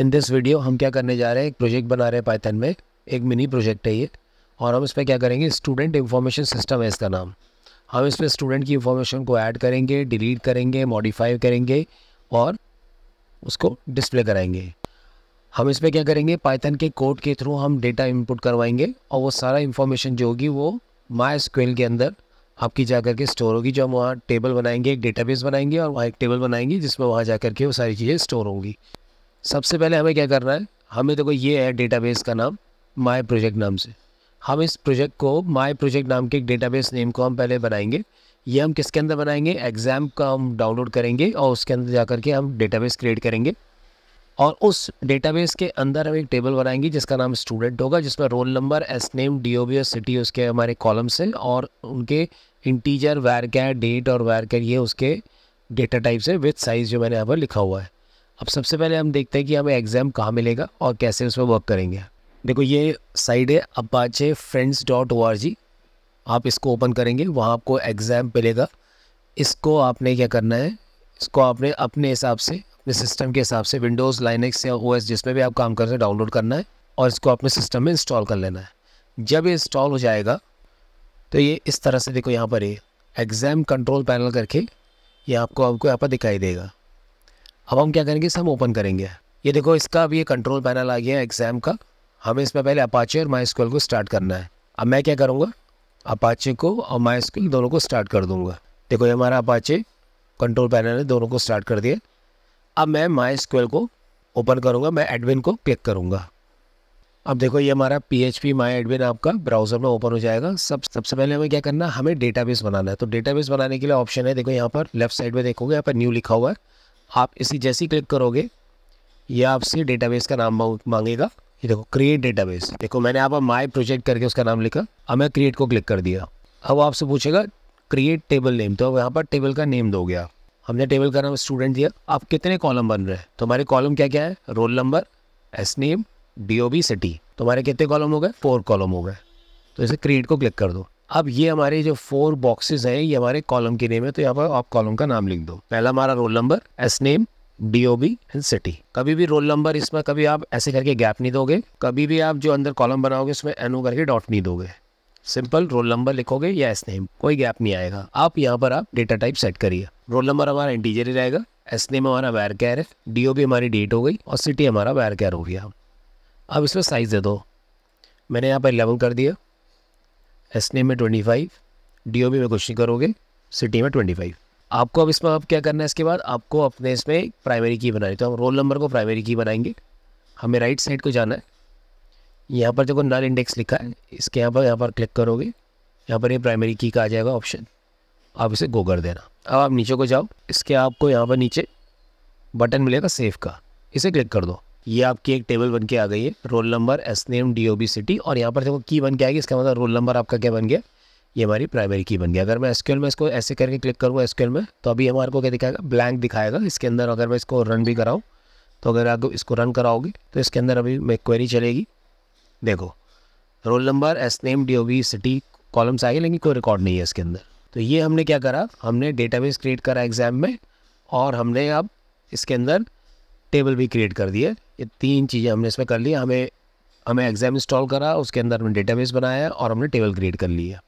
in this video हम क्या करने जा रहे हैं एक प्रोजेक्ट बना रहे हैं पाइथन में एक मिनी प्रोजेक्ट है ये और हम इसमें क्या करेंगे स्टूडेंट इन्फॉर्मेशन सिस्टम है इसका नाम हम इसमें स्टूडेंट की इन्फॉर्मेशन को ऐड करेंगे डिलीट करेंगे मॉडिफाई करेंगे और उसको डिस्प्ले कराएंगे हम इसमें क्या करेंगे पाइथन के कोड के थ्रू हम डेटा इनपुट करवाएंगे और वो सारा इन्फॉर्मेशन जो होगी वो माई के अंदर आपकी जा करके स्टोर होगी जो हम वहाँ टेबल बनाएंगे एक डेटाबेस बनाएंगे और वहाँ एक टेबल बनाएंगे जिसमें वहाँ जा करके वो सारी चीज़ें स्टोर होंगी सबसे पहले हमें क्या करना है हमें देखो ये है डेटाबेस का नाम माई प्रोजेक्ट नाम से हम इस प्रोजेक्ट को माई प्रोजेक्ट नाम के एक डेटाबेस नेम को हम पहले बनाएंगे ये हम किसके अंदर बनाएंगे एग्ज़ाम का हम डाउनलोड करेंगे और उसके अंदर जा करके हम डेटाबेस क्रिएट करेंगे और उस डेटाबेस के अंदर हम एक टेबल बनाएंगे जिसका नाम स्टूडेंट होगा जिसमें roll number S name D O B और सिटी उसके हमारे कॉलम्स हैं और उनके इंटीजर वायर क्या डेट और वायर कैर ये उसके डेटा टाइप्स है विथ साइज़ जो मैंने यहाँ पर लिखा हुआ है अब सबसे पहले हम देखते हैं कि हमें एग्ज़ाम कहाँ मिलेगा और कैसे उसमें वर्क करेंगे देखो ये साइड है Apache friends dot O R G आप इसको ओपन करेंगे वहाँ आपको एग्ज़ाम मिलेगा इसको आपने क्या करना है इसको आपने अपने हिसाब से अपने सिस्टम के हिसाब से विंडोज़ लाइनक्स या ओ जिसमें भी आप काम कर रहे हैं डाउनलोड करना है और इसको अपने सिस्टम में इंस्टॉल कर लेना है जब ये इंस्टॉल हो जाएगा तो ये इस तरह से देखो यहाँ पर ये एग्ज़ाम कंट्रोल पैनल करके ये आपको आपको यहाँ पर दिखाई देगा अब हम क्या करेंगे सब ओपन करेंगे ये देखो इसका अब ये कंट्रोल पैनल आ गया है एग्ज़ाम का हमें इसमें पहले अपाचे और माई को स्टार्ट करना है अब मैं क्या करूँगा अपाचे को और माई दोनों को स्टार्ट कर दूँगा देखो ये हमारा अपाचे कंट्रोल पैनल है दोनों को स्टार्ट कर दिया अब मैं माई को ओपन करूँगा मैं एडमिन को क्लिक करूँगा अब देखो ये हमारा P H P my admin आपका ब्राउज़र में ओपन हो जाएगा सब सबसे पहले हमें क्या करना है हमें डेटाबेस बनाना है तो डेटाबेस बनाने के लिए ऑप्शन है देखो यहाँ पर लेफ्ट साइड में देखोगे यहाँ पर न्यू लिखा हुआ है आप इसी जैसे ही क्लिक करोगे ये आपसे डेटाबेस का नाम मांगेगा ये देखो क्रिएट डेटाबेस देखो मैंने आप माई प्रोजेक्ट करके उसका नाम लिखा अब मैं क्रिएट को क्लिक कर दिया अब आपसे पूछेगा क्रिएट टेबल नेम तो अब यहाँ पर टेबल का नेम दोगे आप हमने टेबल का नाम स्टूडेंट दिया आप कितने कॉलम बन रहे हैं तो हमारे कॉलम क्या क्या है roll number S name D O B city तुम्हारे कितने कॉलम हो गए फोर कॉलम हो गए तो इसे क्रिएट को क्लिक कर दो अब ये हमारे जो फोर बॉक्सेस हैं ये हमारे कॉलम के नेम है तो यहाँ पर आप कॉलम का नाम लिख दो पहला हमारा roll number S name D O B and city कभी भी रोल नंबर इसमें कभी आप ऐसे करके गैप नहीं दोगे कभी भी आप जो अंदर कॉलम बनाओगे उसमें एनओ करके डॉट नहीं दोगे सिंपल रोल नंबर लिखोगे या एस नेम कोई गैप नहीं आएगा आप यहाँ पर आप डेटा टाइप सेट करिए रोल नंबर हमारा इंटीजर ही रहेगा एस नेम हमारा वायर कैर है बी हमारी डेट हो गई और सिटी हमारा वायर कैर हो गया अब इसमें साइज़ दे दो मैंने यहाँ पर इलेवन कर दिया एस में ट्वेंटी फाइव डी में कुछ नहीं करोगे सिटी में ट्वेंटी फाइव आपको अब इसमें अब क्या करना है इसके बाद आपको अपने इसमें प्राइमरी की बनानी तो हम रोल नंबर को प्राइमरी की बनाएंगे हमें राइट साइड को जाना है यहाँ पर देखो नल इंडेक्स लिखा है इसके यहाँ पर यहाँ पर क्लिक करोगे यहाँ पर ये प्राइमरी की का आ जाएगा ऑप्शन आप इसे गो कर देना अब आप नीचे को जाओ इसके आपको यहाँ पर नीचे बटन मिलेगा सेफ का इसे क्लिक कर दो ये आपकी एक टेबल बन के आ गई है roll number S name D O B city और यहाँ पर देखो की बन के आएगी इसका मतलब रोल नंबर आपका क्या बन गया ये हमारी प्राइमरी की बन गया अगर मैं एसक्यूएल में इसको ऐसे करके क्लिक करूँगा एसक्यूएल में तो अभी हमारे को क्या दिखाएगा ब्लैंक दिखाएगा इसके अंदर अगर मैं इसको रन भी कराऊँ तो अगर आप इसको रन कराओगे तो इसके अंदर अभी मैं क्वेरी चलेगी देखो roll number S name D O B city columns आएंगे लेकिन कोई रिकॉर्ड नहीं है इसके अंदर तो ये हमने क्या करा हमने डेटाबेस क्रिएट करा एग्ज़ाम में और हमने अब इसके अंदर टेबल भी क्रिएट कर दिए ये तीन चीज़ें हमने इसमें कर ली हमें हमें एग्जाम इंस्टॉल करा उसके अंदर हमने डेटाबेस बनाया और हमने टेबल क्रिएट कर लिया